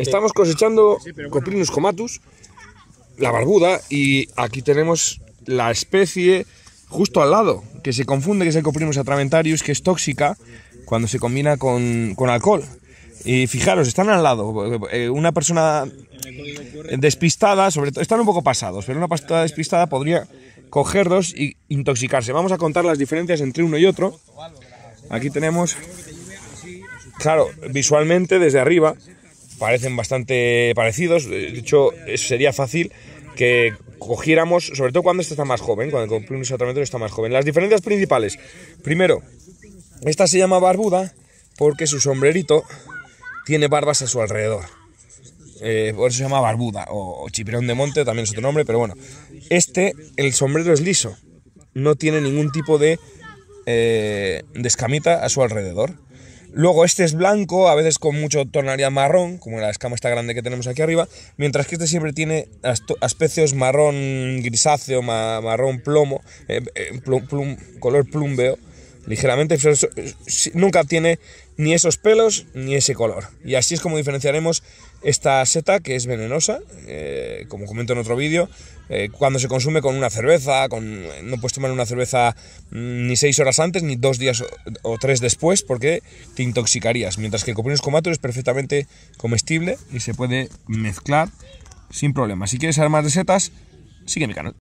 Estamos cosechando Coprinus comatus, la barbuda, y aquí tenemos la especie justo al lado, que se confunde que es el Coprinus atramentarius que es tóxica cuando se combina con, con alcohol. Y fijaros, están al lado. Eh, una persona despistada, sobre todo, están un poco pasados, pero una persona despistada podría dos y intoxicarse. Vamos a contar las diferencias entre uno y otro. Aquí tenemos, claro, visualmente desde arriba, parecen bastante parecidos. De hecho, sería fácil que cogiéramos, sobre todo cuando este está más joven, cuando el y está más joven. Las diferencias principales. Primero, esta se llama barbuda porque su sombrerito tiene barbas a su alrededor. Eh, por eso se llama barbuda o, chipirón de monte, también es otro nombre, pero bueno. Este, el sombrero es liso, no tiene ningún tipo de, eh, de escamita a su alrededor. Luego este es blanco, a veces con mucho tonalidad marrón, como la escama esta grande que tenemos aquí arriba, mientras que este siempre tiene aspectos marrón grisáceo, marrón plomo, eh, eh, color plumbeo, ligeramente, nunca tiene ni esos pelos ni ese color. Y así es como diferenciaremos esta seta que es venenosa, eh, como comento en otro vídeo, eh, cuando se consume con una cerveza, con, no puedes tomar una cerveza mm, ni seis horas antes ni dos días o, tres después porque te intoxicarías, mientras que el Coprinus comatur es perfectamente comestible y se puede mezclar sin problema. Si quieres saber más de setas, sigue mi canal.